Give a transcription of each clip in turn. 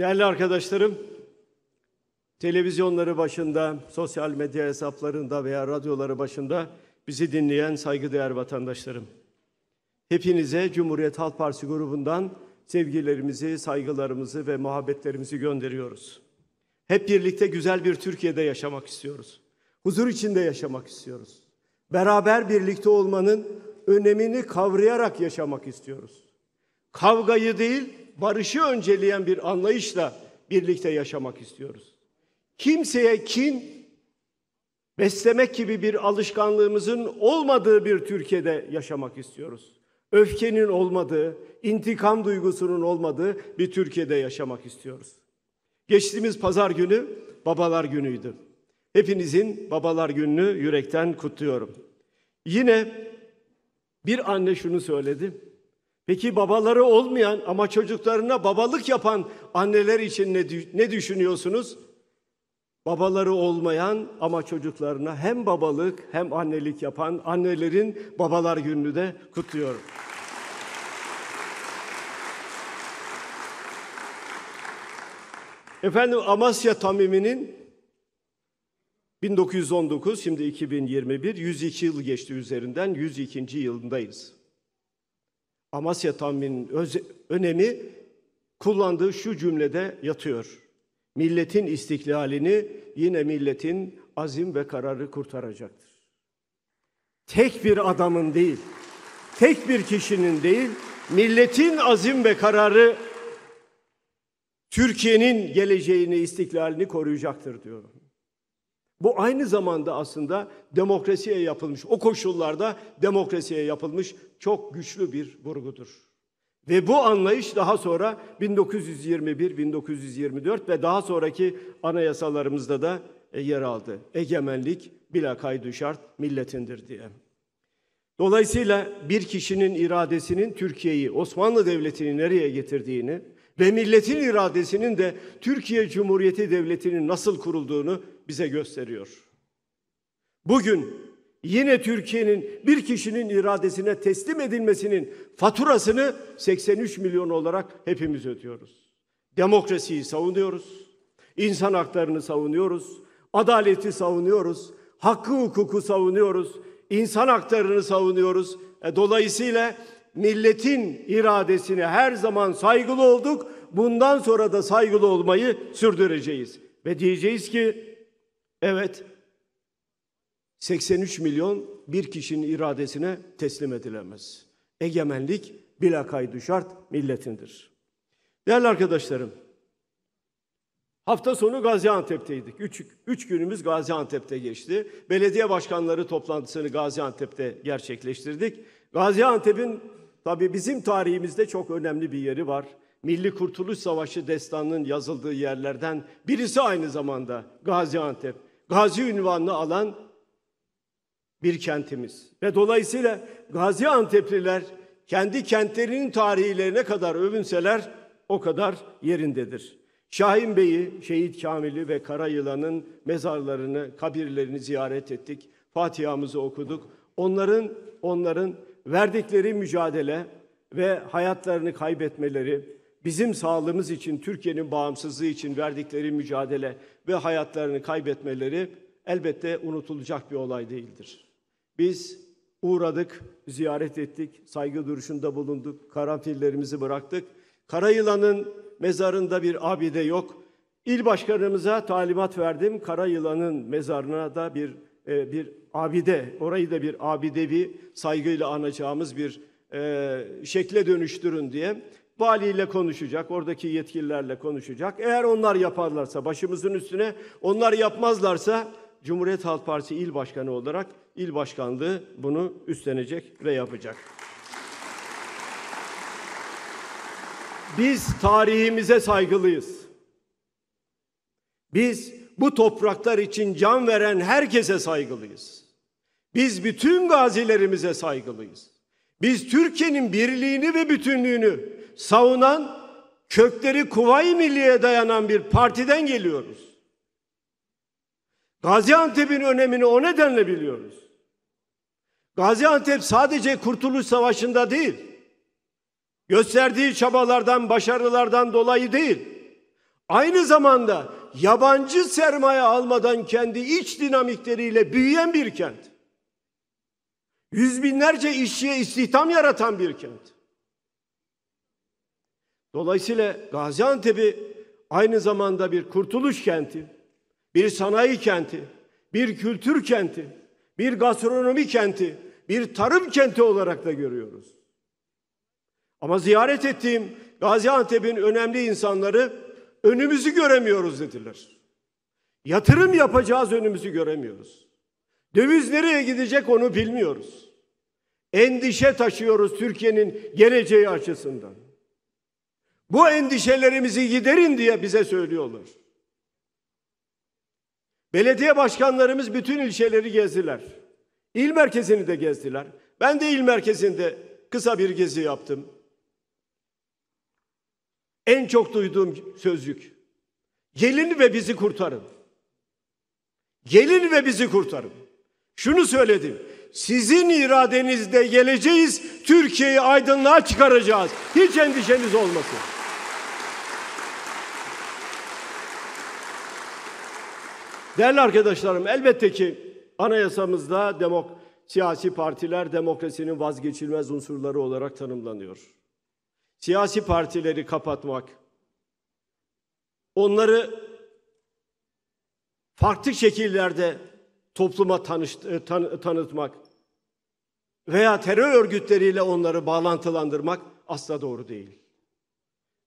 Değerli arkadaşlarım, televizyonları başında, sosyal medya hesaplarında veya radyoları başında bizi dinleyen saygıdeğer vatandaşlarım. Hepinize Cumhuriyet Halk Partisi grubundan sevgilerimizi, saygılarımızı ve muhabbetlerimizi gönderiyoruz. Hep birlikte güzel bir Türkiye'de yaşamak istiyoruz. Huzur içinde yaşamak istiyoruz. Beraber birlikte olmanın önemini kavrayarak yaşamak istiyoruz. Kavgayı değil, barışı önceleyen bir anlayışla birlikte yaşamak istiyoruz. Kimseye kin beslemek gibi bir alışkanlığımızın olmadığı bir Türkiye'de yaşamak istiyoruz. Öfkenin olmadığı, intikam duygusunun olmadığı bir Türkiye'de yaşamak istiyoruz. Geçtiğimiz pazar günü babalar günüydü. Hepinizin babalar gününü yürekten kutluyorum. Yine bir anne şunu söyledi. Peki babaları olmayan ama çocuklarına babalık yapan anneler için ne, ne düşünüyorsunuz? Babaları olmayan ama çocuklarına hem babalık hem annelik yapan annelerin babalar gününü de kutluyorum. Efendim Amasya Tamimi'nin 1919 şimdi 2021 102 yıl geçti üzerinden 102. yılındayız. Amasya Tamim'in önemi kullandığı şu cümlede yatıyor. Milletin istiklalini yine milletin azim ve kararı kurtaracaktır. Tek bir adamın değil, tek bir kişinin değil, milletin azim ve kararı Türkiye'nin geleceğini, istiklalini koruyacaktır diyor. Bu aynı zamanda aslında demokrasiye yapılmış, o koşullarda demokrasiye yapılmış çok güçlü bir vurgudur. Ve bu anlayış daha sonra 1921, 1924 ve daha sonraki anayasalarımızda da e, yer aldı. Egemenlik bila kaydı şart milletindir diye. Dolayısıyla bir kişinin iradesinin Türkiye'yi, Osmanlı Devleti'ni nereye getirdiğini ve milletin iradesinin de Türkiye Cumhuriyeti Devleti'nin nasıl kurulduğunu bize gösteriyor. Bugün yine Türkiye'nin bir kişinin iradesine teslim edilmesinin faturasını 83 milyon olarak hepimiz ödüyoruz. Demokrasiyi savunuyoruz, insan haklarını savunuyoruz, adaleti savunuyoruz, hakkı hukuku savunuyoruz, insan haklarını savunuyoruz. E, dolayısıyla milletin iradesine her zaman saygılı olduk. Bundan sonra da saygılı olmayı sürdüreceğiz. Ve diyeceğiz ki evet 83 milyon bir kişinin iradesine teslim edilemez. Egemenlik bilakaydı şart milletindir. Değerli arkadaşlarım, hafta sonu Gaziantep'teydik. Üç, üç günümüz Gaziantep'te geçti. Belediye başkanları toplantısını Gaziantep'te gerçekleştirdik. Gaziantep'in tabii bizim tarihimizde çok önemli bir yeri var. Milli Kurtuluş Savaşı destanının yazıldığı yerlerden birisi aynı zamanda Gaziantep. Gazi ünvanını alan bir kentimiz. Ve dolayısıyla Gaziantep'liler kendi kentlerinin tarihlerine kadar övünseler o kadar yerindedir. Şahin Bey'i, Şehit Kamil'i ve Kara Yılan'ın mezarlarını, kabirlerini ziyaret ettik. Fatiha'mızı okuduk. Onların onların verdikleri mücadele ve hayatlarını kaybetmeleri, bizim sağlığımız için, Türkiye'nin bağımsızlığı için verdikleri mücadele ve hayatlarını kaybetmeleri elbette unutulacak bir olay değildir. Biz uğradık, ziyaret ettik, saygı duruşunda bulunduk, karanfillerimizi bıraktık. Karayılan'ın mezarında bir abide yok. İl başkanımıza talimat verdim. Karayılan'ın mezarına da bir e, bir abide, orayı da bir abidevi saygıyla anacağımız bir e, şekle dönüştürün diye valiyle konuşacak, oradaki yetkililerle konuşacak. Eğer onlar yaparlarsa başımızın üstüne, onlar yapmazlarsa Cumhuriyet Halk Partisi il başkanı olarak il başkanlığı bunu üstlenecek ve yapacak. Biz tarihimize saygılıyız. Biz bu topraklar için can veren herkese saygılıyız. Biz bütün gazilerimize saygılıyız. Biz Türkiye'nin birliğini ve bütünlüğünü savunan, kökleri Kuvayi Milliye dayanan bir partiden geliyoruz. Gaziantep'in önemini o nedenle biliyoruz. Gaziantep sadece Kurtuluş Savaşı'nda değil, gösterdiği çabalardan, başarılardan dolayı değil, aynı zamanda yabancı sermaye almadan kendi iç dinamikleriyle büyüyen bir kent. Yüz binlerce işçiye istihdam yaratan bir kent. Dolayısıyla Gaziantep'i aynı zamanda bir kurtuluş kenti, bir sanayi kenti, bir kültür kenti, bir gastronomi kenti, bir tarım kenti olarak da görüyoruz. Ama ziyaret ettiğim Gaziantep'in önemli insanları önümüzü göremiyoruz dediler. Yatırım yapacağız önümüzü göremiyoruz. Döviz nereye gidecek onu bilmiyoruz. Endişe taşıyoruz Türkiye'nin geleceği açısından. Bu endişelerimizi giderin diye bize söylüyorlar. Belediye başkanlarımız bütün ilçeleri gezdiler. İl merkezini de gezdiler. Ben de il merkezinde kısa bir gezi yaptım. En çok duyduğum sözcük. Gelin ve bizi kurtarın. Gelin ve bizi kurtarın. Şunu söyledim. Sizin iradenizde geleceğiz, Türkiye'yi aydınlığa çıkaracağız. Hiç endişeniz olmasın. Değerli arkadaşlarım elbette ki anayasamızda demok siyasi partiler demokrasinin vazgeçilmez unsurları olarak tanımlanıyor. Siyasi partileri kapatmak, onları farklı şekillerde topluma tanış, e, tan, tanıtmak veya terör örgütleriyle onları bağlantılandırmak asla doğru değil.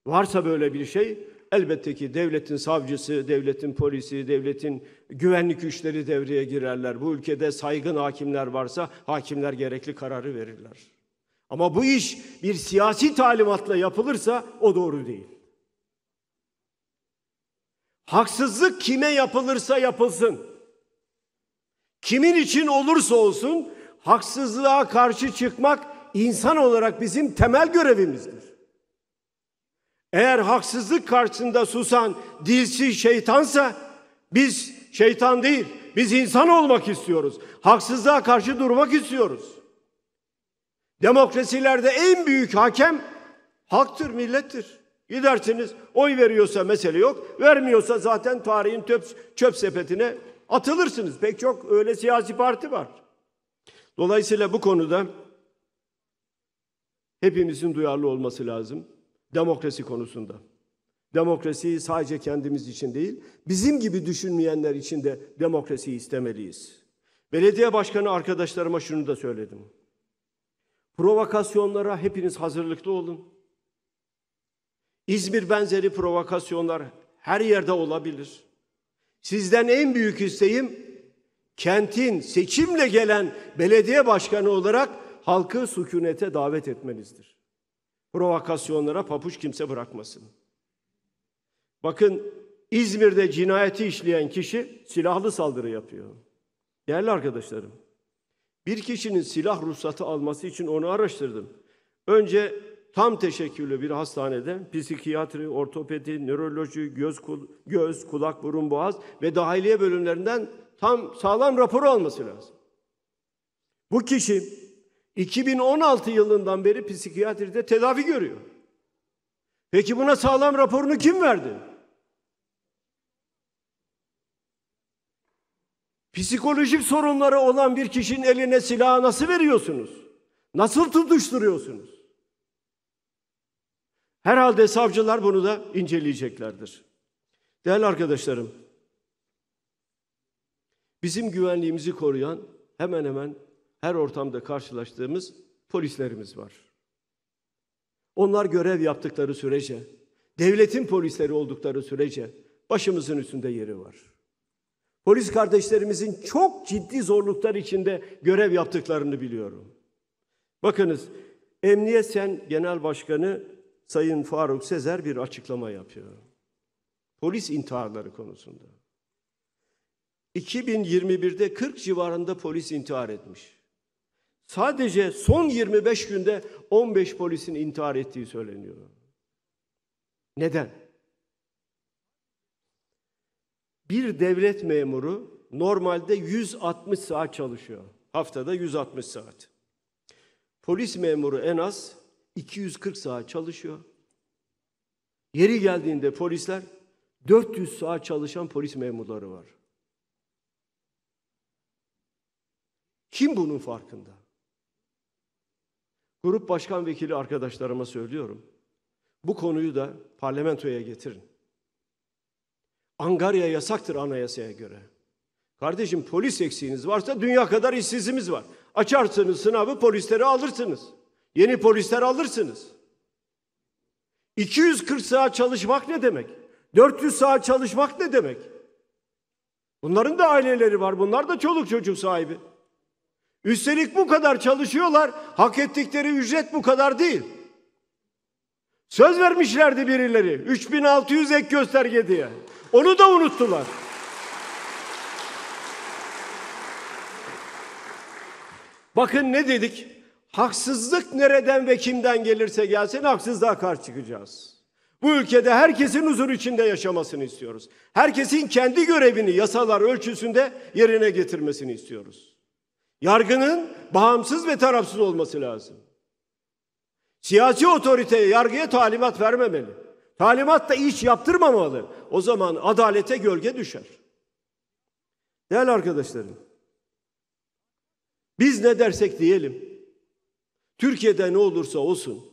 Varsa böyle bir şey Elbette ki devletin savcısı, devletin polisi, devletin güvenlik güçleri devreye girerler. Bu ülkede saygın hakimler varsa hakimler gerekli kararı verirler. Ama bu iş bir siyasi talimatla yapılırsa o doğru değil. Haksızlık kime yapılırsa yapılsın. Kimin için olursa olsun haksızlığa karşı çıkmak insan olarak bizim temel görevimizdir. Eğer haksızlık karşısında susan dilsiz şeytansa biz şeytan değil, biz insan olmak istiyoruz. Haksızlığa karşı durmak istiyoruz. Demokrasilerde en büyük hakem halktır, millettir. Gidersiniz oy veriyorsa mesele yok, vermiyorsa zaten tarihin çöp, çöp sepetine atılırsınız. Pek çok öyle siyasi parti var. Dolayısıyla bu konuda hepimizin duyarlı olması lazım. Demokrasi konusunda. Demokrasiyi sadece kendimiz için değil, bizim gibi düşünmeyenler için de demokrasiyi istemeliyiz. Belediye başkanı arkadaşlarıma şunu da söyledim. Provokasyonlara hepiniz hazırlıklı olun. İzmir benzeri provokasyonlar her yerde olabilir. Sizden en büyük isteğim kentin seçimle gelen belediye başkanı olarak halkı sükunete davet etmenizdir provokasyonlara papuç kimse bırakmasın. Bakın İzmir'de cinayeti işleyen kişi silahlı saldırı yapıyor. Değerli arkadaşlarım, bir kişinin silah ruhsatı alması için onu araştırdım. Önce tam teşekküllü bir hastanede psikiyatri, ortopedi, nöroloji, göz, göz kulak, burun, boğaz ve dahiliye bölümlerinden tam sağlam rapor alması lazım. Bu kişi 2016 yılından beri psikiyatride tedavi görüyor. Peki buna sağlam raporunu kim verdi? Psikolojik sorunları olan bir kişinin eline silahı nasıl veriyorsunuz? Nasıl tutuşturuyorsunuz? Herhalde savcılar bunu da inceleyeceklerdir. Değerli arkadaşlarım, bizim güvenliğimizi koruyan hemen hemen her ortamda karşılaştığımız polislerimiz var. Onlar görev yaptıkları sürece, devletin polisleri oldukları sürece başımızın üstünde yeri var. Polis kardeşlerimizin çok ciddi zorluklar içinde görev yaptıklarını biliyorum. Bakınız Emniyet Sen Genel Başkanı Sayın Faruk Sezer bir açıklama yapıyor. Polis intiharları konusunda. 2021'de 40 civarında polis intihar etmiş. Sadece son 25 günde 15 polisin intihar ettiği söyleniyor. Neden? Bir devlet memuru normalde 160 saat çalışıyor. Haftada 160 saat. Polis memuru en az 240 saat çalışıyor. Yeri geldiğinde polisler 400 saat çalışan polis memurları var. Kim bunun farkında? Grup başkan vekili arkadaşlarıma söylüyorum. Bu konuyu da parlamentoya getirin. Angarya yasaktır anayasaya göre. Kardeşim polis eksiğiniz varsa dünya kadar işsizimiz var. Açarsınız sınavı polisleri alırsınız. Yeni polisler alırsınız. 240 saat çalışmak ne demek? 400 saat çalışmak ne demek? Bunların da aileleri var. Bunlar da çoluk çocuk sahibi. Üstelik bu kadar çalışıyorlar. Hak ettikleri ücret bu kadar değil. Söz vermişlerdi birileri. 3600 ek gösterge diye. Onu da unuttular. Bakın ne dedik? Haksızlık nereden ve kimden gelirse gelsin haksızlığa karşı çıkacağız. Bu ülkede herkesin huzur içinde yaşamasını istiyoruz. Herkesin kendi görevini yasalar ölçüsünde yerine getirmesini istiyoruz. Yargının bağımsız ve tarafsız olması lazım. Siyasi otoriteye, yargıya talimat vermemeli. Talimat da iş yaptırmamalı. O zaman adalete gölge düşer. Değerli arkadaşlarım, biz ne dersek diyelim, Türkiye'de ne olursa olsun,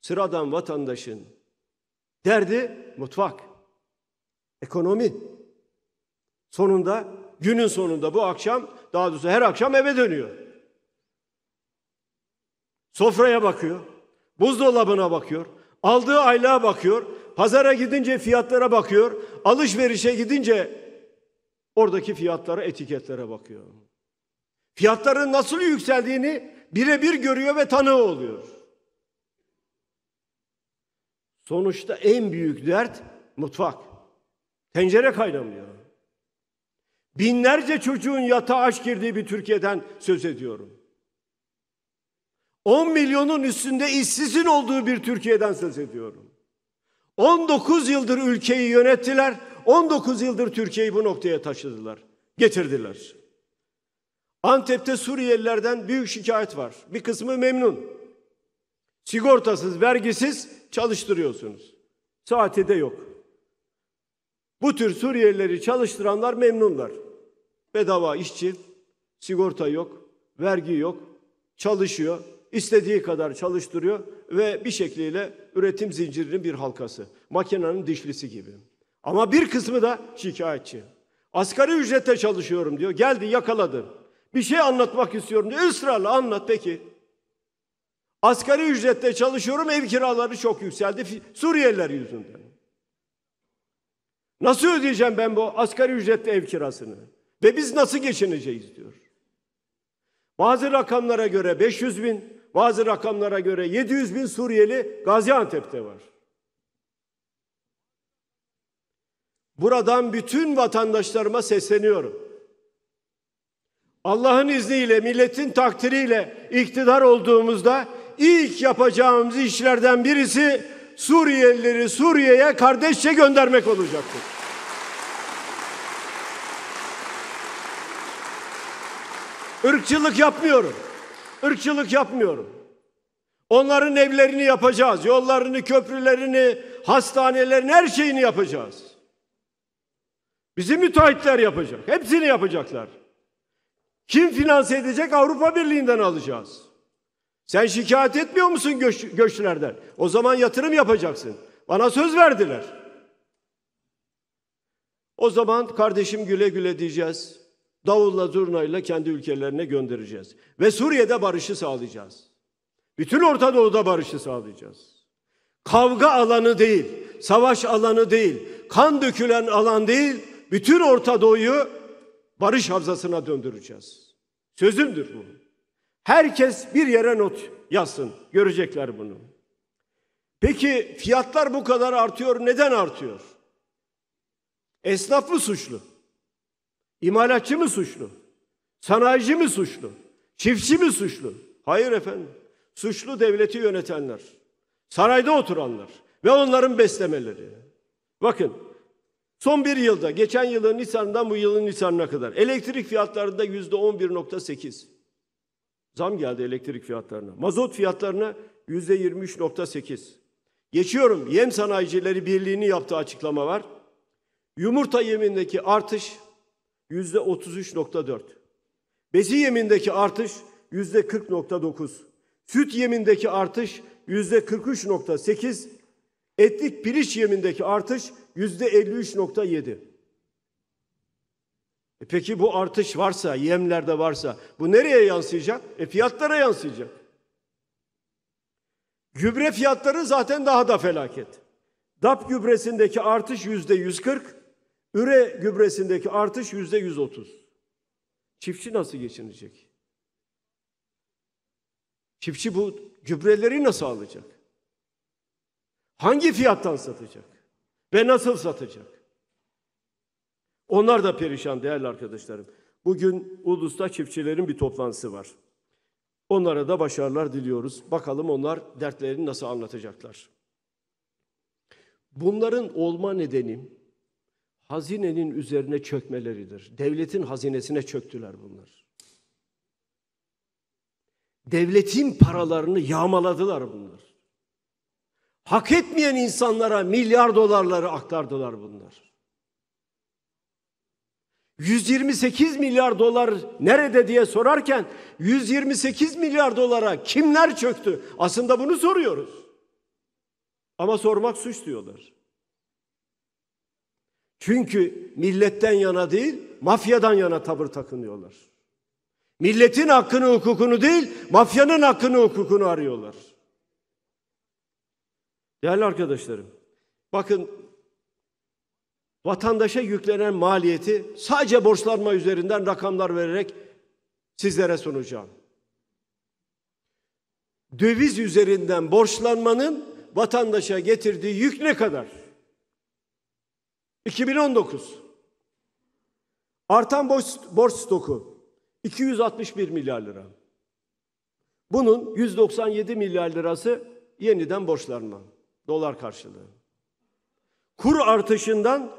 sıradan vatandaşın derdi mutfak, ekonomi. Sonunda günün sonunda bu akşam daha doğrusu her akşam eve dönüyor. Sofraya bakıyor, buzdolabına bakıyor, aldığı aylığa bakıyor, pazara gidince fiyatlara bakıyor, alışverişe gidince oradaki fiyatlara, etiketlere bakıyor. Fiyatların nasıl yükseldiğini birebir görüyor ve tanığı oluyor. Sonuçta en büyük dert mutfak. Tencere kaynamıyor. Binlerce çocuğun yatağa aç girdiği bir Türkiye'den söz ediyorum. 10 milyonun üstünde işsizin olduğu bir Türkiye'den söz ediyorum. 19 yıldır ülkeyi yönettiler. 19 yıldır Türkiye'yi bu noktaya taşıdılar. Getirdiler. Antep'te Suriyelilerden büyük şikayet var. Bir kısmı memnun. Sigortasız, vergisiz çalıştırıyorsunuz. Saati de yok. Bu tür Suriyelileri çalıştıranlar memnunlar. Bedava işçi, sigorta yok, vergi yok, çalışıyor, istediği kadar çalıştırıyor ve bir şekliyle üretim zincirinin bir halkası. Makinenin dişlisi gibi. Ama bir kısmı da şikayetçi. Asgari ücrete çalışıyorum diyor. Geldi yakaladı. Bir şey anlatmak istiyorum diyor. Israrla anlat peki. Asgari ücrette çalışıyorum ev kiraları çok yükseldi. Suriyeliler yüzünden. Nasıl ödeyeceğim ben bu asgari ücretli ev kirasını? Ve biz nasıl geçineceğiz diyor. Bazı rakamlara göre 500 bin, bazı rakamlara göre 700 bin Suriyeli Gaziantep'te var. Buradan bütün vatandaşlarıma sesleniyorum. Allah'ın izniyle, milletin takdiriyle iktidar olduğumuzda ilk yapacağımız işlerden birisi Suriyelileri Suriye'ye kardeşçe göndermek olacaktır. Irkçılık yapmıyorum. Irkçılık yapmıyorum. Onların evlerini yapacağız. Yollarını, köprülerini, hastanelerini, her şeyini yapacağız. Bizi müteahhitler yapacak. Hepsini yapacaklar. Kim finanse edecek? Avrupa Birliği'nden alacağız. Sen şikayet etmiyor musun göç, göçlerden? O zaman yatırım yapacaksın. Bana söz verdiler. O zaman kardeşim güle güle diyeceğiz davulla zurnayla kendi ülkelerine göndereceğiz. Ve Suriye'de barışı sağlayacağız. Bütün Orta Doğu'da barışı sağlayacağız. Kavga alanı değil, savaş alanı değil, kan dökülen alan değil, bütün Orta Doğu'yu barış havzasına döndüreceğiz. Sözümdür bu. Herkes bir yere not yazsın. Görecekler bunu. Peki fiyatlar bu kadar artıyor. Neden artıyor? Esnaf mı suçlu? İmalatçı mı suçlu? Sanayici mi suçlu? Çiftçi mi suçlu? Hayır efendim. Suçlu devleti yönetenler. Sarayda oturanlar ve onların beslemeleri. Bakın son bir yılda geçen yılın Nisan'dan bu yılın Nisan'ına kadar elektrik fiyatlarında yüzde on bir nokta sekiz zam geldi elektrik fiyatlarına. Mazot fiyatlarına yüzde yirmi üç nokta sekiz. Geçiyorum yem sanayicileri birliğini yaptığı açıklama var. Yumurta yemindeki artış yüzde 33.4. Besi yemindeki artış yüzde 40.9. Süt yemindeki artış yüzde 43.8. Etlik piliç yemindeki artış yüzde 53.7. E peki bu artış varsa, yemlerde varsa bu nereye yansıyacak? E fiyatlara yansıyacak. Gübre fiyatları zaten daha da felaket. DAP gübresindeki artış yüzde 140, Üre gübresindeki artış yüzde yüz otuz. Çiftçi nasıl geçinecek? Çiftçi bu gübreleri nasıl alacak? Hangi fiyattan satacak? Ve nasıl satacak? Onlar da perişan değerli arkadaşlarım. Bugün Ulus'ta çiftçilerin bir toplantısı var. Onlara da başarılar diliyoruz. Bakalım onlar dertlerini nasıl anlatacaklar. Bunların olma nedeni hazinenin üzerine çökmeleridir. Devletin hazinesine çöktüler bunlar. Devletin paralarını yağmaladılar bunlar. Hak etmeyen insanlara milyar dolarları aktardılar bunlar. 128 milyar dolar nerede diye sorarken 128 milyar dolara kimler çöktü? Aslında bunu soruyoruz. Ama sormak suç diyorlar. Çünkü milletten yana değil, mafyadan yana tavır takınıyorlar. Milletin hakkını, hukukunu değil, mafyanın hakkını, hukukunu arıyorlar. Değerli arkadaşlarım, bakın vatandaşa yüklenen maliyeti sadece borçlanma üzerinden rakamlar vererek sizlere sunacağım. Döviz üzerinden borçlanmanın vatandaşa getirdiği yük ne kadar? 2019 artan borç, borç stoku 261 milyar lira. Bunun 197 milyar lirası yeniden borçlanma dolar karşılığı. Kur artışından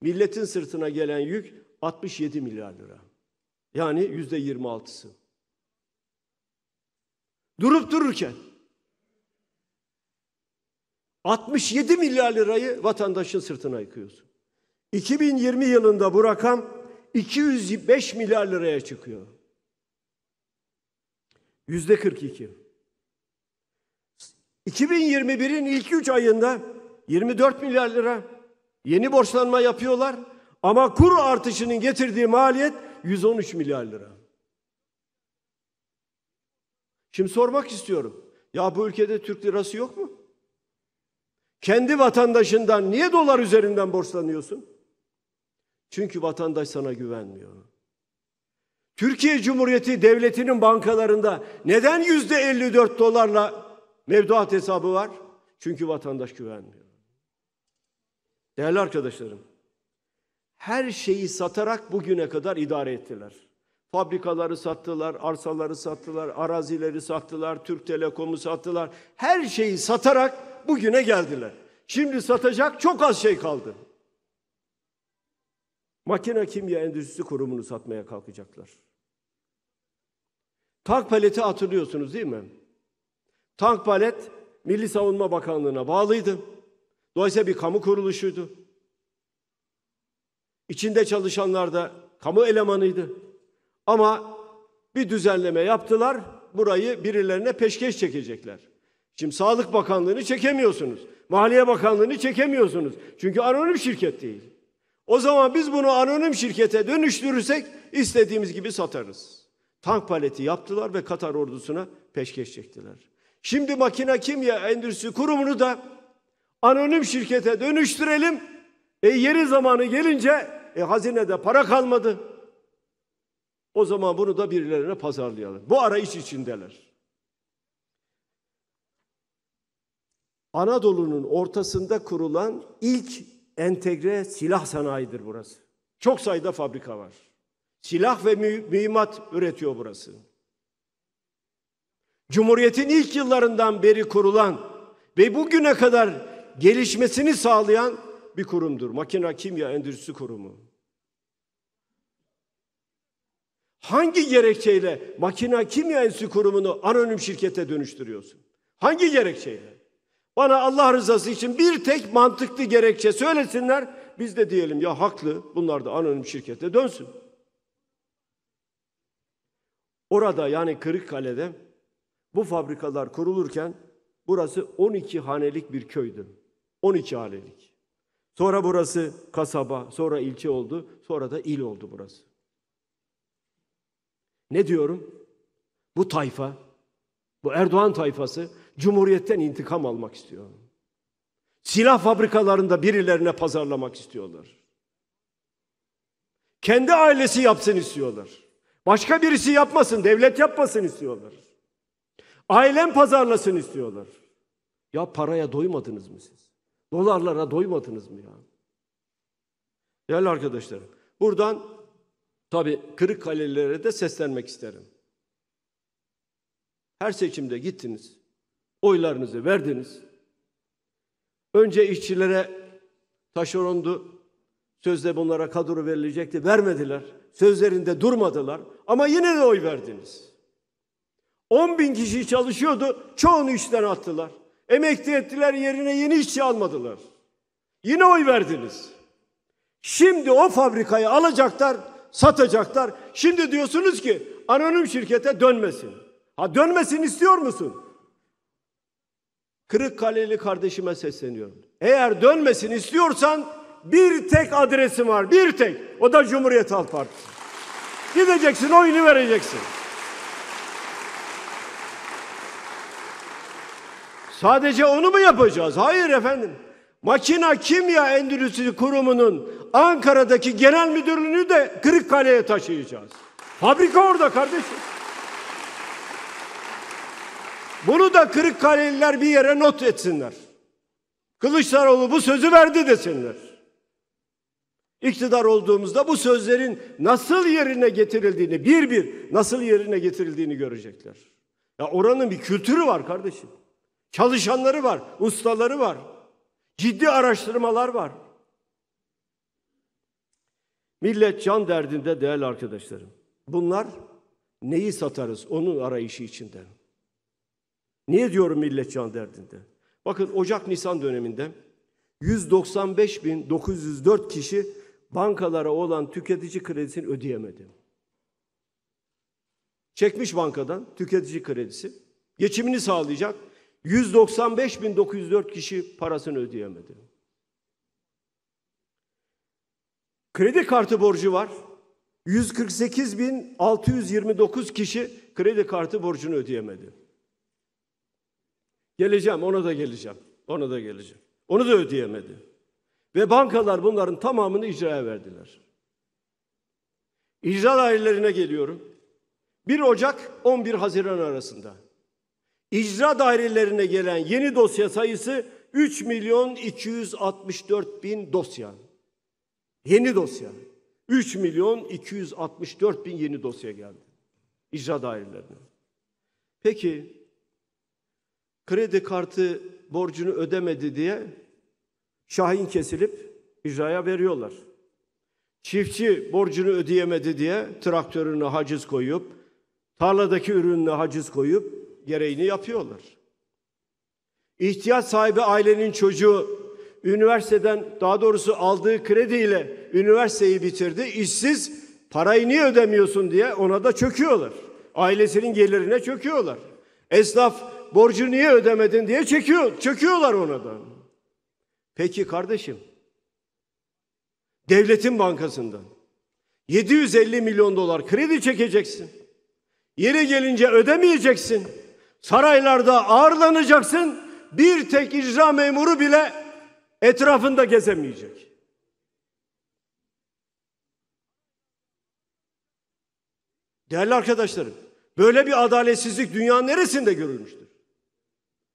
milletin sırtına gelen yük 67 milyar lira. Yani yüzde 26'sı. Durup dururken 67 milyar lirayı vatandaşın sırtına yıkıyorsun. 2020 yılında bu rakam 205 milyar liraya çıkıyor. Yüzde 42. 2021'in ilk 3 ayında 24 milyar lira yeni borçlanma yapıyorlar. Ama kur artışının getirdiği maliyet 113 milyar lira. Şimdi sormak istiyorum. Ya bu ülkede Türk lirası yok mu? Kendi vatandaşından niye dolar üzerinden borçlanıyorsun? Çünkü vatandaş sana güvenmiyor. Türkiye Cumhuriyeti Devleti'nin bankalarında neden yüzde 54 dolarla mevduat hesabı var? Çünkü vatandaş güvenmiyor. Değerli arkadaşlarım, her şeyi satarak bugüne kadar idare ettiler. Fabrikaları sattılar, arsaları sattılar, arazileri sattılar, Türk Telekom'u sattılar. Her şeyi satarak bugüne geldiler. Şimdi satacak çok az şey kaldı. Makine Kimya Endüstrisi Kurumu'nu satmaya kalkacaklar. Tank paleti hatırlıyorsunuz değil mi? Tank palet Milli Savunma Bakanlığı'na bağlıydı. Dolayısıyla bir kamu kuruluşuydu. İçinde çalışanlar da kamu elemanıydı. Ama bir düzenleme yaptılar, burayı birilerine peşkeş çekecekler. Şimdi Sağlık Bakanlığı'nı çekemiyorsunuz. Maliye Bakanlığı'nı çekemiyorsunuz. Çünkü anonim şirket değil. O zaman biz bunu anonim şirkete dönüştürürsek istediğimiz gibi satarız. Tank paleti yaptılar ve Katar ordusuna peşkeş çektiler. Şimdi makine kimya endüstri kurumunu da anonim şirkete dönüştürelim. E yeni zamanı gelince e, hazinede para kalmadı. O zaman bunu da birilerine pazarlayalım. Bu ara iş içindeler. Anadolu'nun ortasında kurulan ilk entegre silah sanayidir burası. Çok sayıda fabrika var. Silah ve mü mühimmat üretiyor burası. Cumhuriyet'in ilk yıllarından beri kurulan ve bugüne kadar gelişmesini sağlayan bir kurumdur. Makina Kimya Endüstrisi Kurumu. Hangi gerekçeyle Makina Kimya Endüstrisi Kurumu'nu anonim şirkete dönüştürüyorsun? Hangi gerekçeyle? Bana Allah rızası için bir tek mantıklı gerekçe söylesinler. Biz de diyelim ya haklı bunlar da anonim şirkete dönsün. Orada yani Kırıkkale'de bu fabrikalar kurulurken burası 12 hanelik bir köydü. 12 hanelik. Sonra burası kasaba, sonra ilçe oldu, sonra da il oldu burası. Ne diyorum? Bu tayfa, bu Erdoğan tayfası Cumhuriyetten intikam almak istiyor. Silah fabrikalarında birilerine pazarlamak istiyorlar. Kendi ailesi yapsın istiyorlar. Başka birisi yapmasın, devlet yapmasın istiyorlar. Ailem pazarlasın istiyorlar. Ya paraya doymadınız mı siz? Dolarlara doymadınız mı ya? Değerli arkadaşlarım, buradan tabii Kırıkkalelilere de seslenmek isterim. Her seçimde gittiniz oylarınızı verdiniz. Önce işçilere taşerondu. Sözde bunlara kadro verilecekti. Vermediler. Sözlerinde durmadılar. Ama yine de oy verdiniz. 10 bin kişi çalışıyordu. Çoğunu işten attılar. Emekli ettiler yerine yeni işçi almadılar. Yine oy verdiniz. Şimdi o fabrikayı alacaklar, satacaklar. Şimdi diyorsunuz ki anonim şirkete dönmesin. Ha dönmesin istiyor musun? Kırıkkaleli kardeşime sesleniyorum. Eğer dönmesin istiyorsan bir tek adresim var. Bir tek. O da Cumhuriyet Halk Partisi. Gideceksin oyunu vereceksin. Sadece onu mu yapacağız? Hayır efendim. Makina Kimya Endüstrisi Kurumu'nun Ankara'daki genel müdürlüğünü de Kırıkkale'ye taşıyacağız. Fabrika orada kardeşim. Bunu da Kırıkkaleliler bir yere not etsinler. Kılıçdaroğlu bu sözü verdi desinler. İktidar olduğumuzda bu sözlerin nasıl yerine getirildiğini, bir bir nasıl yerine getirildiğini görecekler. Ya oranın bir kültürü var kardeşim. Çalışanları var, ustaları var. Ciddi araştırmalar var. Millet can derdinde değerli arkadaşlarım. Bunlar neyi satarız onun arayışı içinde. Niye diyorum milletcan derdinde? Bakın Ocak-Nisan döneminde 195.904 kişi bankalara olan tüketici kredisini ödeyemedi. Çekmiş bankadan tüketici kredisi. Geçimini sağlayacak 195.904 kişi parasını ödeyemedi. Kredi kartı borcu var. 148.629 kişi kredi kartı borcunu ödeyemedi. Geleceğim, ona da geleceğim. Ona da geleceğim. Onu da ödeyemedi. Ve bankalar bunların tamamını icraya verdiler. İcra dairelerine geliyorum. 1 Ocak 11 Haziran arasında. İcra dairelerine gelen yeni dosya sayısı 3 milyon 264 bin dosya. Yeni dosya. 3 milyon 264 bin yeni dosya geldi. İcra dairelerine. Peki kredi kartı borcunu ödemedi diye şahin kesilip icraya veriyorlar. Çiftçi borcunu ödeyemedi diye traktörünü haciz koyup, tarladaki ürününe haciz koyup gereğini yapıyorlar. İhtiyaç sahibi ailenin çocuğu üniversiteden daha doğrusu aldığı krediyle üniversiteyi bitirdi. İşsiz parayı niye ödemiyorsun diye ona da çöküyorlar. Ailesinin gelirine çöküyorlar. Esnaf borcu niye ödemedin diye çekiyor, çöküyorlar ona Peki kardeşim, devletin bankasından 750 milyon dolar kredi çekeceksin. Yeri gelince ödemeyeceksin. Saraylarda ağırlanacaksın. Bir tek icra memuru bile etrafında gezemeyecek. Değerli arkadaşlarım, böyle bir adaletsizlik dünyanın neresinde görülmüştür?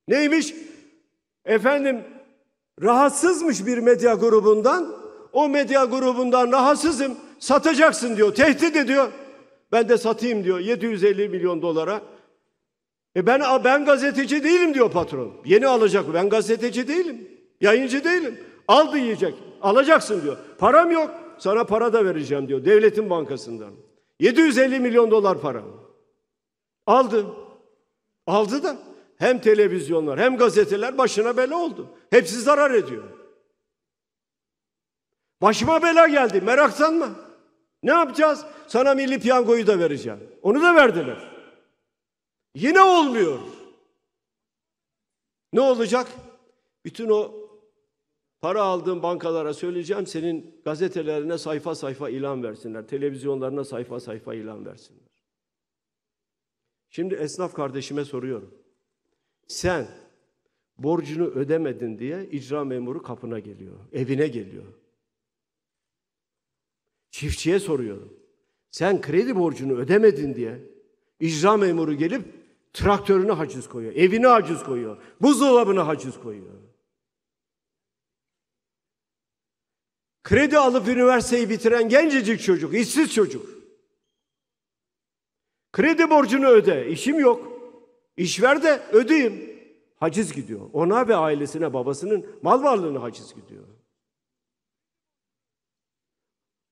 Neymiş? Efendim rahatsızmış bir medya grubundan. O medya grubundan rahatsızım satacaksın diyor. Tehdit ediyor. Ben de satayım diyor 750 milyon dolara. E ben ben gazeteci değilim diyor patron. Yeni alacak. Ben gazeteci değilim. Yayıncı değilim. Al da yiyecek. Alacaksın diyor. Param yok. Sana para da vereceğim diyor. Devletin bankasından. 750 milyon dolar para. Aldı. Aldı da hem televizyonlar hem gazeteler başına bela oldu. Hepsi zarar ediyor. Başıma bela geldi meraklanma. Ne yapacağız? Sana milli piyangoyu da vereceğim. Onu da verdiler. Yine olmuyor. Ne olacak? Bütün o para aldığın bankalara söyleyeceğim senin gazetelerine sayfa sayfa ilan versinler. Televizyonlarına sayfa sayfa ilan versinler. Şimdi esnaf kardeşime soruyorum. Sen borcunu ödemedin diye icra memuru kapına geliyor, evine geliyor. Çiftçiye soruyorum. Sen kredi borcunu ödemedin diye icra memuru gelip traktörünü haciz koyuyor, evini haciz koyuyor, buzdolabını haciz koyuyor. Kredi alıp üniversiteyi bitiren gencecik çocuk, işsiz çocuk. Kredi borcunu öde, işim yok. İşver de ödeyim. Haciz gidiyor. Ona ve ailesine, babasının mal varlığını haciz gidiyor.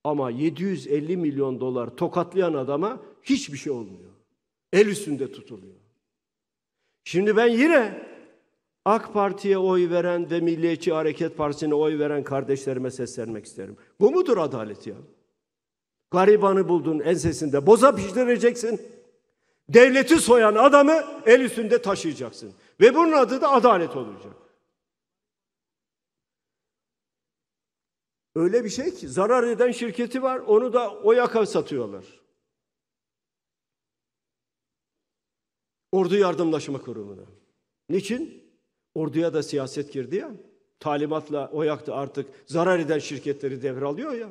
Ama 750 milyon dolar tokatlayan adama hiçbir şey olmuyor. El üstünde tutuluyor. Şimdi ben yine AK Parti'ye oy veren ve Milliyetçi Hareket Partisi'ne oy veren kardeşlerime seslenmek isterim. Bu mudur adalet ya? Garibanı buldun ensesinde boza pişireceksin. Devleti soyan adamı el üstünde taşıyacaksın. Ve bunun adı da adalet olacak. Öyle bir şey ki zarar eden şirketi var onu da o yaka satıyorlar. Ordu Yardımlaşma Kurumu'na. Niçin? Orduya da siyaset girdi ya. Talimatla oyaktı artık zarar eden şirketleri devralıyor ya.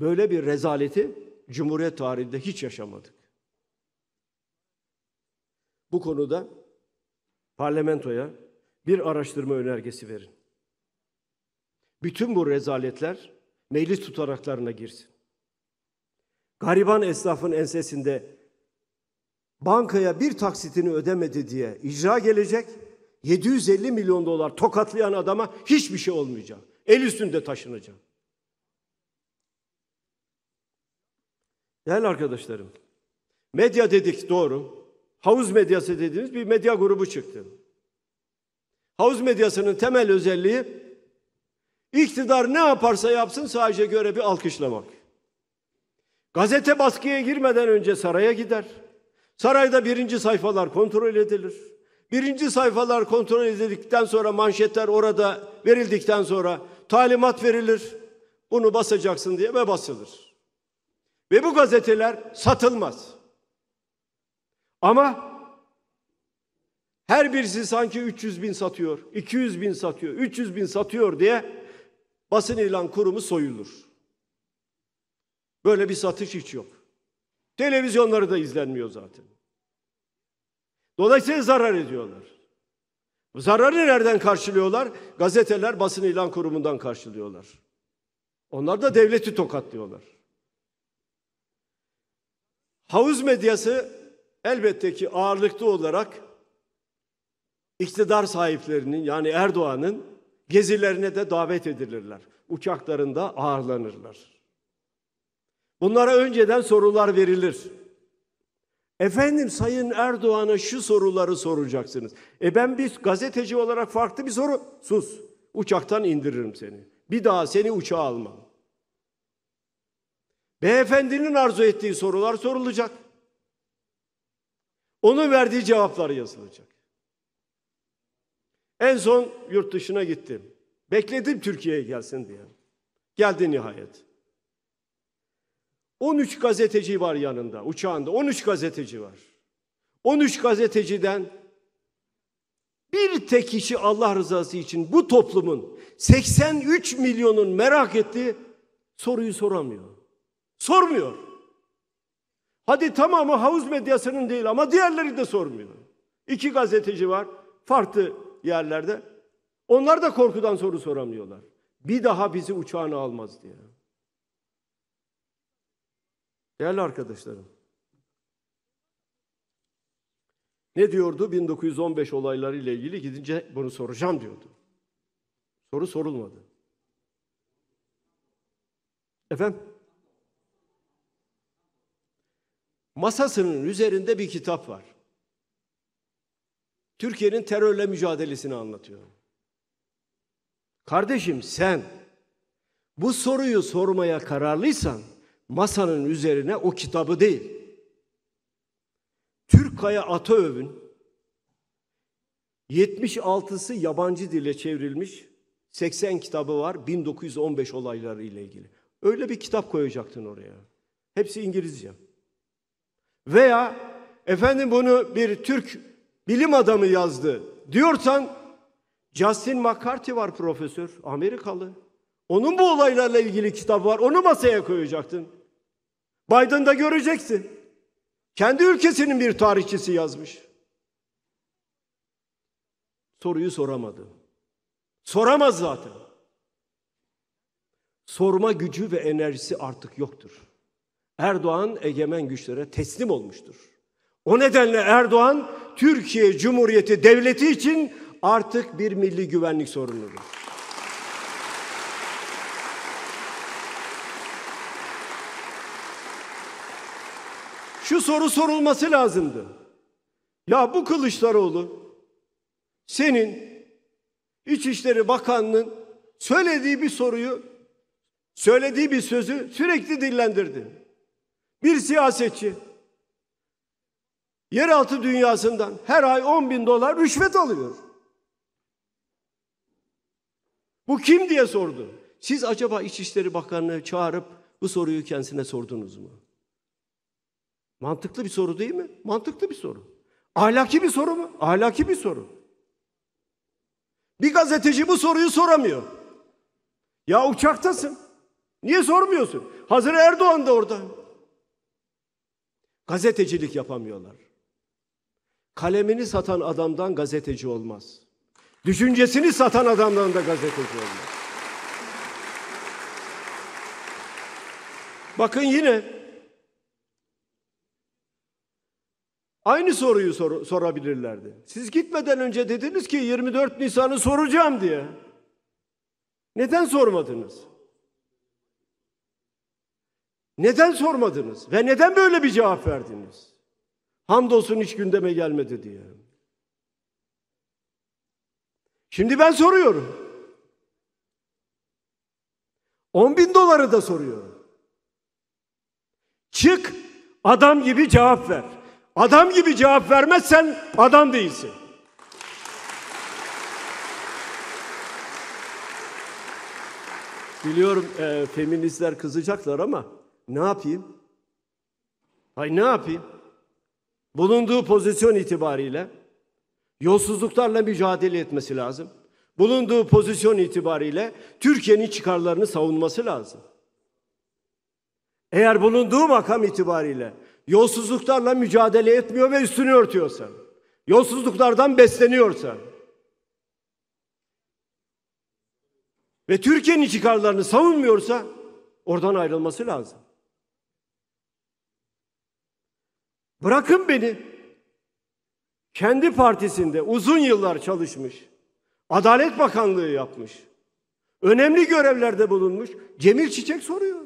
Böyle bir rezaleti Cumhuriyet tarihinde hiç yaşamadık. Bu konuda parlamentoya bir araştırma önergesi verin. Bütün bu rezaletler meclis tutaraklarına girsin. Gariban esnafın ensesinde bankaya bir taksitini ödemedi diye icra gelecek. 750 milyon dolar tokatlayan adama hiçbir şey olmayacak. El üstünde taşınacak. Değerli arkadaşlarım, medya dedik doğru. Havuz medyası dediğimiz bir medya grubu çıktı. Havuz medyasının temel özelliği iktidar ne yaparsa yapsın sadece göre bir alkışlamak. Gazete baskıya girmeden önce saraya gider. Sarayda birinci sayfalar kontrol edilir. Birinci sayfalar kontrol edildikten sonra manşetler orada verildikten sonra talimat verilir. Bunu basacaksın diye ve basılır. Ve bu gazeteler satılmaz. Ama her birisi sanki 300 bin satıyor, 200 bin satıyor, 300 bin satıyor diye basın ilan kurumu soyulur. Böyle bir satış hiç yok. Televizyonları da izlenmiyor zaten. Dolayısıyla zarar ediyorlar. Zararı nereden karşılıyorlar? Gazeteler basın ilan kurumundan karşılıyorlar. Onlar da devleti tokatlıyorlar. Havuz medyası elbette ki ağırlıklı olarak iktidar sahiplerinin yani Erdoğan'ın gezilerine de davet edilirler. Uçaklarında ağırlanırlar. Bunlara önceden sorular verilir. Efendim Sayın Erdoğan'a şu soruları soracaksınız. E ben biz gazeteci olarak farklı bir soru. Sus. Uçaktan indiririm seni. Bir daha seni uçağa almam. Beyefendinin arzu ettiği sorular sorulacak. Onun verdiği cevaplar yazılacak. En son yurt dışına gittim. Bekledim Türkiye'ye gelsin diye. Geldi nihayet. 13 gazeteci var yanında, uçağında. 13 gazeteci var. 13 gazeteciden bir tek kişi Allah rızası için bu toplumun 83 milyonun merak ettiği soruyu soramıyor. Sormuyor. Hadi tamamı havuz medyasının değil ama diğerleri de sormuyor. İki gazeteci var farklı yerlerde. Onlar da korkudan soru soramıyorlar. Bir daha bizi uçağına almaz diye. Değerli arkadaşlarım. Ne diyordu? 1915 olayları ile ilgili gidince bunu soracağım diyordu. Soru sorulmadı. Efendim? masasının üzerinde bir kitap var. Türkiye'nin terörle mücadelesini anlatıyor. Kardeşim sen bu soruyu sormaya kararlıysan masanın üzerine o kitabı değil. Türkaya Ataöv'ün 76'sı yabancı dile çevrilmiş 80 kitabı var 1915 olayları ile ilgili. Öyle bir kitap koyacaktın oraya. Hepsi İngilizce veya efendim bunu bir Türk bilim adamı yazdı diyorsan Justin McCarthy var profesör, Amerikalı. Onun bu olaylarla ilgili kitabı var. Onu masaya koyacaktın. Biden'da göreceksin. Kendi ülkesinin bir tarihçisi yazmış. Soruyu soramadı. Soramaz zaten. Sorma gücü ve enerjisi artık yoktur. Erdoğan egemen güçlere teslim olmuştur. O nedenle Erdoğan Türkiye Cumhuriyeti Devleti için artık bir milli güvenlik sorunudur. Şu soru sorulması lazımdı. Ya bu Kılıçdaroğlu senin İçişleri Bakanının söylediği bir soruyu, söylediği bir sözü sürekli dillendirdi. Bir siyasetçi yeraltı dünyasından her ay 10 bin dolar rüşvet alıyor. Bu kim diye sordu. Siz acaba İçişleri Bakanlığı çağırıp bu soruyu kendisine sordunuz mu? Mantıklı bir soru değil mi? Mantıklı bir soru. Ahlaki bir soru mu? Ahlaki bir soru. Bir gazeteci bu soruyu soramıyor. Ya uçaktasın. Niye sormuyorsun? Hazır Erdoğan da orada. Gazetecilik yapamıyorlar. Kalemini satan adamdan gazeteci olmaz. Düşüncesini satan adamdan da gazeteci olmaz. Bakın yine aynı soruyu sor sorabilirlerdi. Siz gitmeden önce dediniz ki 24 Nisan'ı soracağım diye. Neden sormadınız? Neden sormadınız ve neden böyle bir cevap verdiniz? Hamdolsun hiç gündeme gelmedi diye. Şimdi ben soruyorum. 10 bin doları da soruyorum. Çık adam gibi cevap ver. Adam gibi cevap vermezsen adam değilsin. Biliyorum e, feministler kızacaklar ama ne yapayım? Hayır ne yapayım? Bulunduğu pozisyon itibariyle yolsuzluklarla mücadele etmesi lazım. Bulunduğu pozisyon itibariyle Türkiye'nin çıkarlarını savunması lazım. Eğer bulunduğu makam itibariyle yolsuzluklarla mücadele etmiyor ve üstünü örtüyorsa, yolsuzluklardan besleniyorsa ve Türkiye'nin çıkarlarını savunmuyorsa oradan ayrılması lazım. Bırakın beni. Kendi partisinde uzun yıllar çalışmış. Adalet Bakanlığı yapmış. Önemli görevlerde bulunmuş. Cemil Çiçek soruyor.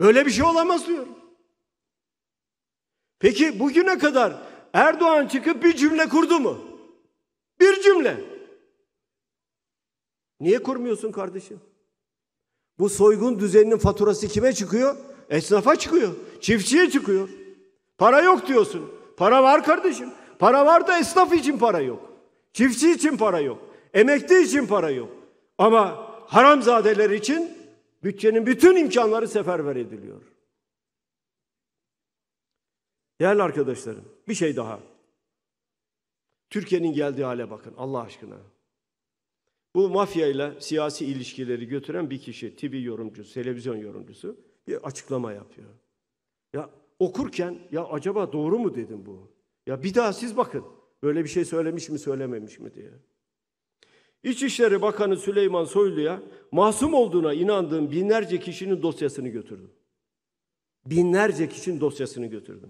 Öyle bir şey olamaz diyor. Peki bugüne kadar Erdoğan çıkıp bir cümle kurdu mu? Bir cümle. Niye kurmuyorsun kardeşim? Bu soygun düzeninin faturası kime çıkıyor? Esnafa çıkıyor. Çiftçiye çıkıyor. Para yok diyorsun. Para var kardeşim. Para var da esnaf için para yok. Çiftçi için para yok. Emekli için para yok. Ama haramzadeler için bütçenin bütün imkanları seferber ediliyor. Değerli arkadaşlarım, bir şey daha. Türkiye'nin geldiği hale bakın Allah aşkına. Bu mafyayla siyasi ilişkileri götüren bir kişi, TV yorumcusu, televizyon yorumcusu bir açıklama yapıyor. Ya okurken ya acaba doğru mu dedim bu? Ya bir daha siz bakın. Böyle bir şey söylemiş mi söylememiş mi diye. İçişleri Bakanı Süleyman Soylu'ya masum olduğuna inandığım binlerce kişinin dosyasını götürdüm. Binlerce kişinin dosyasını götürdüm.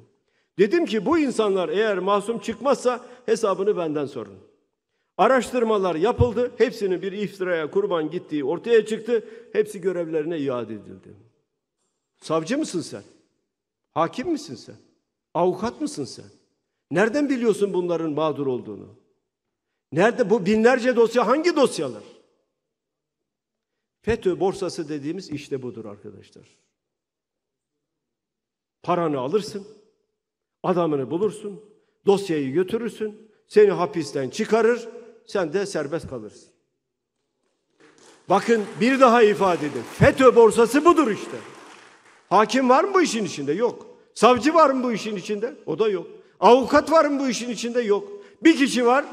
Dedim ki bu insanlar eğer masum çıkmazsa hesabını benden sorun. Araştırmalar yapıldı. Hepsinin bir iftiraya kurban gittiği ortaya çıktı. Hepsi görevlerine iade edildi. Savcı mısın sen? Hakim misin sen? Avukat mısın sen? Nereden biliyorsun bunların mağdur olduğunu? Nerede bu binlerce dosya hangi dosyalar? FETÖ borsası dediğimiz işte budur arkadaşlar. Paranı alırsın, adamını bulursun, dosyayı götürürsün, seni hapisten çıkarır, sen de serbest kalırsın. Bakın bir daha ifade edin. FETÖ borsası budur işte. Hakim var mı bu işin içinde? Yok. Savcı var mı bu işin içinde? O da yok. Avukat var mı bu işin içinde? Yok. Bir kişi var.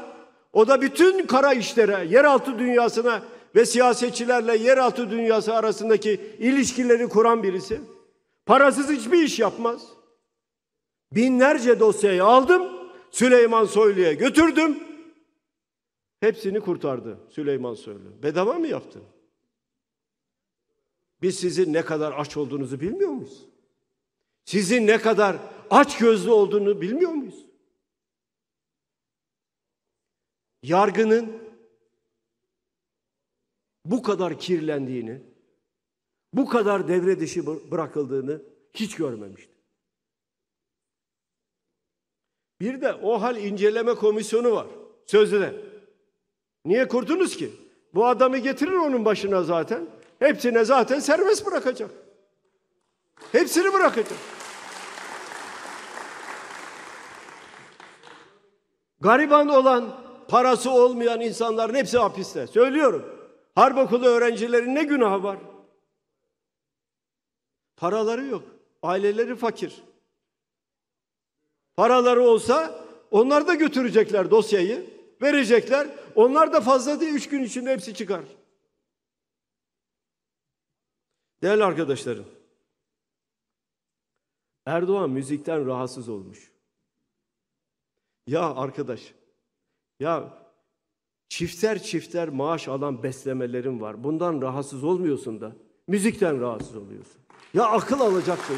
O da bütün kara işlere, yeraltı dünyasına ve siyasetçilerle yeraltı dünyası arasındaki ilişkileri kuran birisi. Parasız hiçbir iş yapmaz. Binlerce dosyayı aldım. Süleyman Soylu'ya götürdüm. Hepsini kurtardı Süleyman Soylu. Bedava mı yaptı? Biz sizin ne kadar aç olduğunuzu bilmiyor muyuz? Sizin ne kadar aç gözlü olduğunu bilmiyor muyuz? Yargının bu kadar kirlendiğini, bu kadar devre dışı bırakıldığını hiç görmemiştim. Bir de o hal inceleme komisyonu var sözde. Niye kurdunuz ki? Bu adamı getirin onun başına zaten. Hepsine zaten serbest bırakacak. Hepsini bırakacak. Gariban olan, parası olmayan insanların hepsi hapiste. Söylüyorum. Harp okulu öğrencilerin ne günahı var? Paraları yok. Aileleri fakir. Paraları olsa onlar da götürecekler dosyayı. Verecekler. Onlar da fazla değil. Üç gün içinde hepsi çıkar. Değerli arkadaşlarım, Erdoğan müzikten rahatsız olmuş. Ya arkadaş, ya çifter çifter maaş alan beslemelerin var. Bundan rahatsız olmuyorsun da müzikten rahatsız oluyorsun. Ya akıl alacak şey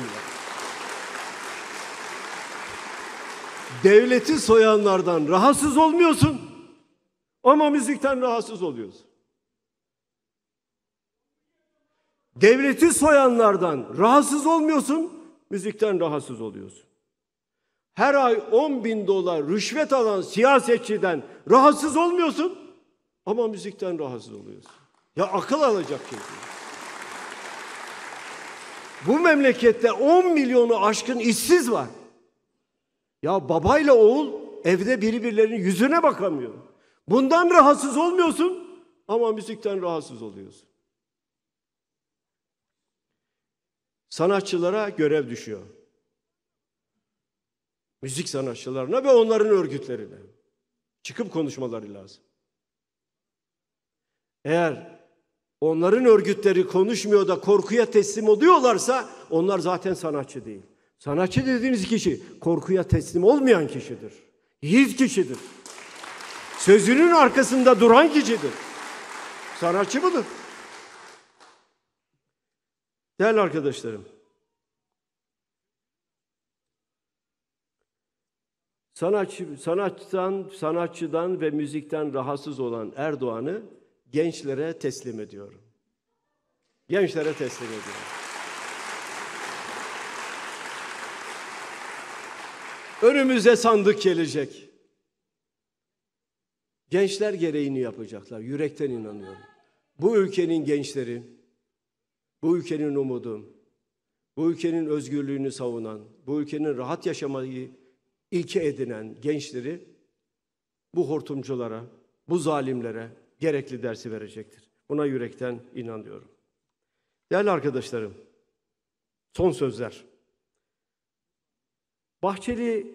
Devleti soyanlardan rahatsız olmuyorsun ama müzikten rahatsız oluyorsun. Devleti soyanlardan rahatsız olmuyorsun, müzikten rahatsız oluyorsun. Her ay 10 bin dolar rüşvet alan siyasetçiden rahatsız olmuyorsun ama müzikten rahatsız oluyorsun. Ya akıl alacak şey Bu memlekette 10 milyonu aşkın işsiz var. Ya babayla oğul evde birbirlerinin yüzüne bakamıyor. Bundan rahatsız olmuyorsun ama müzikten rahatsız oluyorsun. sanatçılara görev düşüyor. Müzik sanatçılarına ve onların örgütlerine. Çıkıp konuşmaları lazım. Eğer onların örgütleri konuşmuyor da korkuya teslim oluyorlarsa onlar zaten sanatçı değil. Sanatçı dediğiniz kişi korkuya teslim olmayan kişidir. Yiğit kişidir. Sözünün arkasında duran kişidir. Sanatçı mıdır? Değerli arkadaşlarım, sanatçı, sanatçıdan, sanatçıdan ve müzikten rahatsız olan Erdoğan'ı gençlere teslim ediyorum. Gençlere teslim ediyorum. Önümüze sandık gelecek. Gençler gereğini yapacaklar. Yürekten inanıyorum. Bu ülkenin gençleri bu ülkenin umudu, bu ülkenin özgürlüğünü savunan, bu ülkenin rahat yaşamayı ilke edinen gençleri bu hortumculara, bu zalimlere gerekli dersi verecektir. Buna yürekten inanıyorum. Değerli arkadaşlarım, son sözler. Bahçeli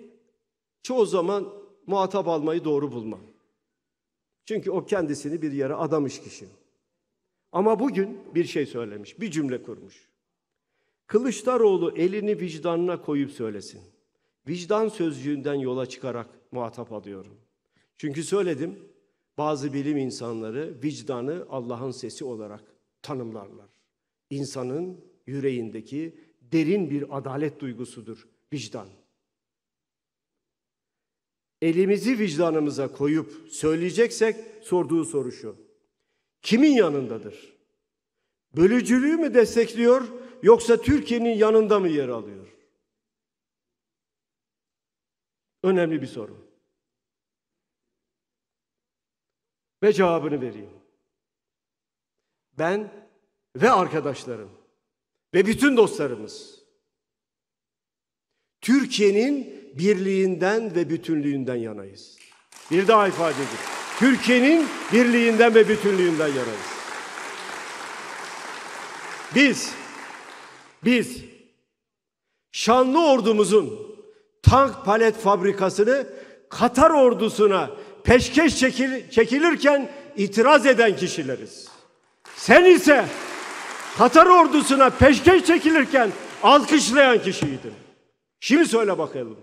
çoğu zaman muhatap almayı doğru bulmam. Çünkü o kendisini bir yere adamış kişi. Ama bugün bir şey söylemiş, bir cümle kurmuş. Kılıçdaroğlu elini vicdanına koyup söylesin. Vicdan sözcüğünden yola çıkarak muhatap alıyorum. Çünkü söyledim, bazı bilim insanları vicdanı Allah'ın sesi olarak tanımlarlar. İnsanın yüreğindeki derin bir adalet duygusudur vicdan. Elimizi vicdanımıza koyup söyleyeceksek sorduğu soru şu kimin yanındadır? Bölücülüğü mü destekliyor yoksa Türkiye'nin yanında mı yer alıyor? Önemli bir soru. Ve cevabını vereyim. Ben ve arkadaşlarım ve bütün dostlarımız Türkiye'nin birliğinden ve bütünlüğünden yanayız. Bir daha ifade edeyim. Türkiye'nin birliğinden ve bütünlüğünden yararız. Biz, biz şanlı ordumuzun tank palet fabrikasını Katar ordusuna peşkeş çekil, çekilirken itiraz eden kişileriz. Sen ise Katar ordusuna peşkeş çekilirken alkışlayan kişiydin. Şimdi söyle bakalım.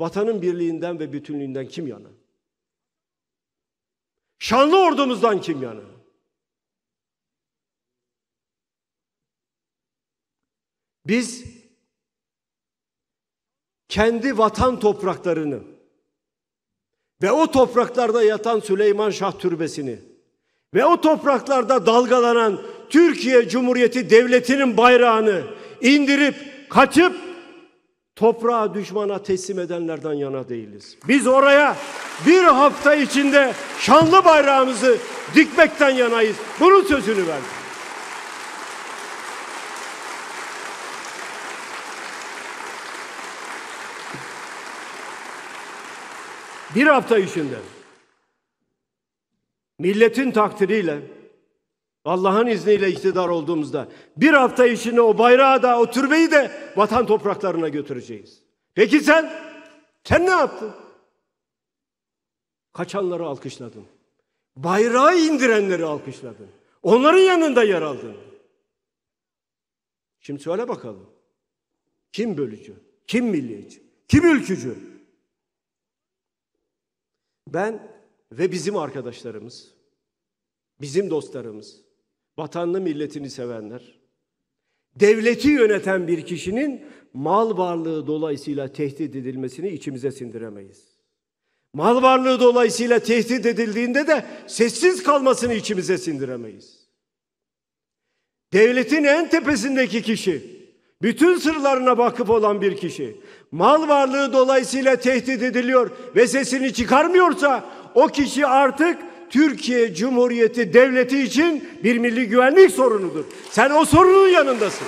Vatanın birliğinden ve bütünlüğünden kim yana? Şanlı ordumuzdan kim yana? Biz kendi vatan topraklarını ve o topraklarda yatan Süleyman Şah Türbesi'ni ve o topraklarda dalgalanan Türkiye Cumhuriyeti Devleti'nin bayrağını indirip kaçıp toprağa düşmana teslim edenlerden yana değiliz. Biz oraya bir hafta içinde şanlı bayrağımızı dikmekten yanayız. Bunun sözünü verdik. Bir hafta içinde milletin takdiriyle Allah'ın izniyle iktidar olduğumuzda bir hafta içinde o bayrağı da o türbeyi de vatan topraklarına götüreceğiz. Peki sen? Sen ne yaptın? Kaçanları alkışladın. Bayrağı indirenleri alkışladın. Onların yanında yer aldın. Şimdi söyle bakalım. Kim bölücü? Kim milliyetçi? Kim ülkücü? Ben ve bizim arkadaşlarımız, bizim dostlarımız, Vatanlı milletini sevenler, devleti yöneten bir kişinin mal varlığı dolayısıyla tehdit edilmesini içimize sindiremeyiz. Mal varlığı dolayısıyla tehdit edildiğinde de sessiz kalmasını içimize sindiremeyiz. Devletin en tepesindeki kişi, bütün sırlarına bakıp olan bir kişi, mal varlığı dolayısıyla tehdit ediliyor ve sesini çıkarmıyorsa o kişi artık Türkiye Cumhuriyeti Devleti için bir milli güvenlik sorunudur. Sen o sorunun yanındasın.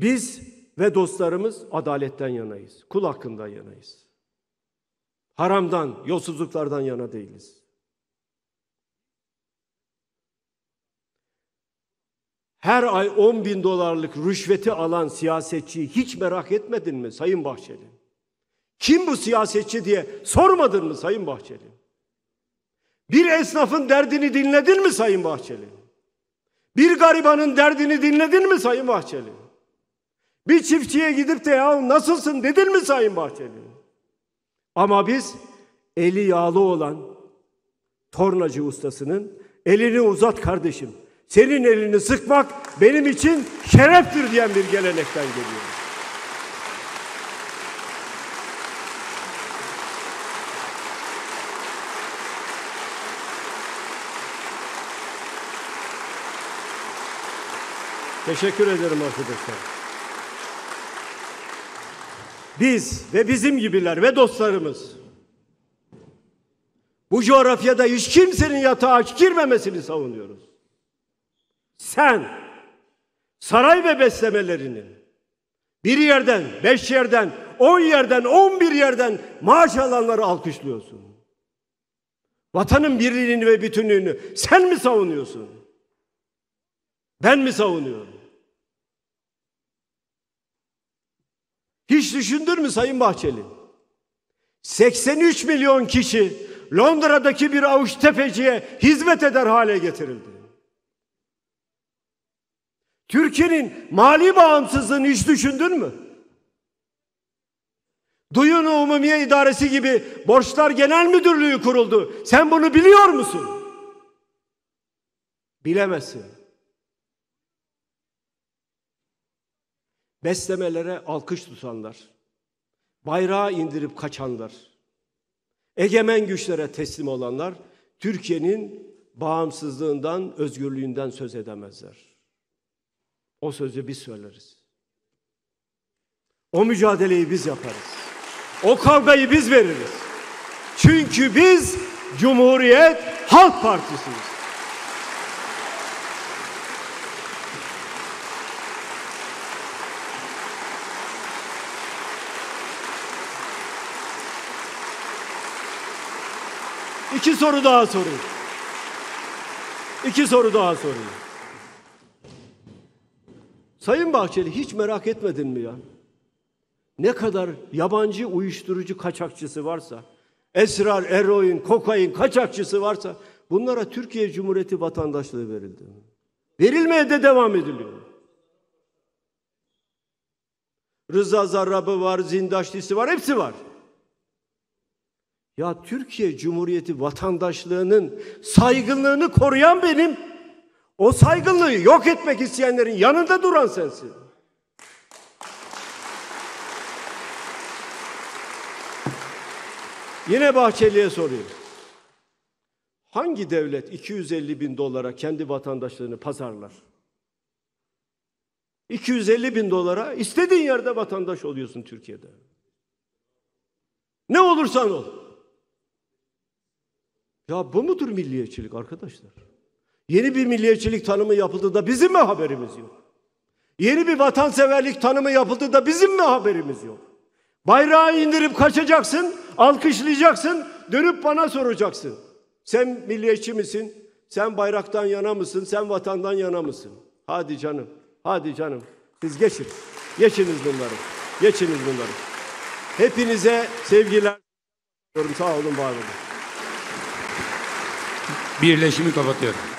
Biz ve dostlarımız adaletten yanayız. Kul hakkından yanayız. Haramdan, yolsuzluklardan yana değiliz. her ay 10 bin dolarlık rüşveti alan siyasetçiyi hiç merak etmedin mi Sayın Bahçeli? Kim bu siyasetçi diye sormadın mı Sayın Bahçeli? Bir esnafın derdini dinledin mi Sayın Bahçeli? Bir garibanın derdini dinledin mi Sayın Bahçeli? Bir çiftçiye gidip de ya nasılsın dedin mi Sayın Bahçeli? Ama biz eli yağlı olan tornacı ustasının elini uzat kardeşim senin elini sıkmak benim için şereftir diyen bir gelenekten geliyor. Teşekkür ederim arkadaşlar. Biz ve bizim gibiler ve dostlarımız bu coğrafyada hiç kimsenin yatağa aç girmemesini savunuyoruz sen saray ve beslemelerinin bir yerden, beş yerden, on yerden, on bir yerden maaş alanları alkışlıyorsun. Vatanın birliğini ve bütünlüğünü sen mi savunuyorsun? Ben mi savunuyorum? Hiç düşündün mü Sayın Bahçeli? 83 milyon kişi Londra'daki bir avuç tepeciye hizmet eder hale getirildi. Türkiye'nin mali bağımsızlığını hiç düşündün mü? Duyun Umumiye İdaresi gibi Borçlar Genel Müdürlüğü kuruldu. Sen bunu biliyor musun? Bilemezsin. Beslemelere alkış tutanlar, bayrağı indirip kaçanlar, egemen güçlere teslim olanlar Türkiye'nin bağımsızlığından, özgürlüğünden söz edemezler. O sözü biz söyleriz. O mücadeleyi biz yaparız. O kavgayı biz veririz. Çünkü biz Cumhuriyet Halk Partisi'yiz. İki soru daha sorayım. İki soru daha sorayım. Sayın Bahçeli hiç merak etmedin mi ya? Ne kadar yabancı uyuşturucu kaçakçısı varsa, esrar, eroin, kokain kaçakçısı varsa bunlara Türkiye Cumhuriyeti vatandaşlığı verildi. Verilmeye de devam ediliyor. Rıza Zarrab'ı var, Zindaşlisi var, hepsi var. Ya Türkiye Cumhuriyeti vatandaşlığının saygınlığını koruyan benim o saygınlığı yok etmek isteyenlerin yanında duran sensin. Yine Bahçeli'ye sorayım. Hangi devlet 250 bin dolara kendi vatandaşlarını pazarlar? 250 bin dolara istediğin yerde vatandaş oluyorsun Türkiye'de. Ne olursan ol. Ya bu mudur milliyetçilik arkadaşlar? Yeni bir milliyetçilik tanımı yapıldı da bizim mi haberimiz yok? Yeni bir vatanseverlik tanımı yapıldı da bizim mi haberimiz yok? Bayrağı indirip kaçacaksın, alkışlayacaksın, dönüp bana soracaksın. Sen milliyetçi misin? Sen bayraktan yana mısın? Sen vatandan yana mısın? Hadi canım, hadi canım. Siz geçin. Geçiniz bunları. Geçiniz bunları. Hepinize sevgiler. Sağ olun, var olun. Birleşimi kapatıyorum.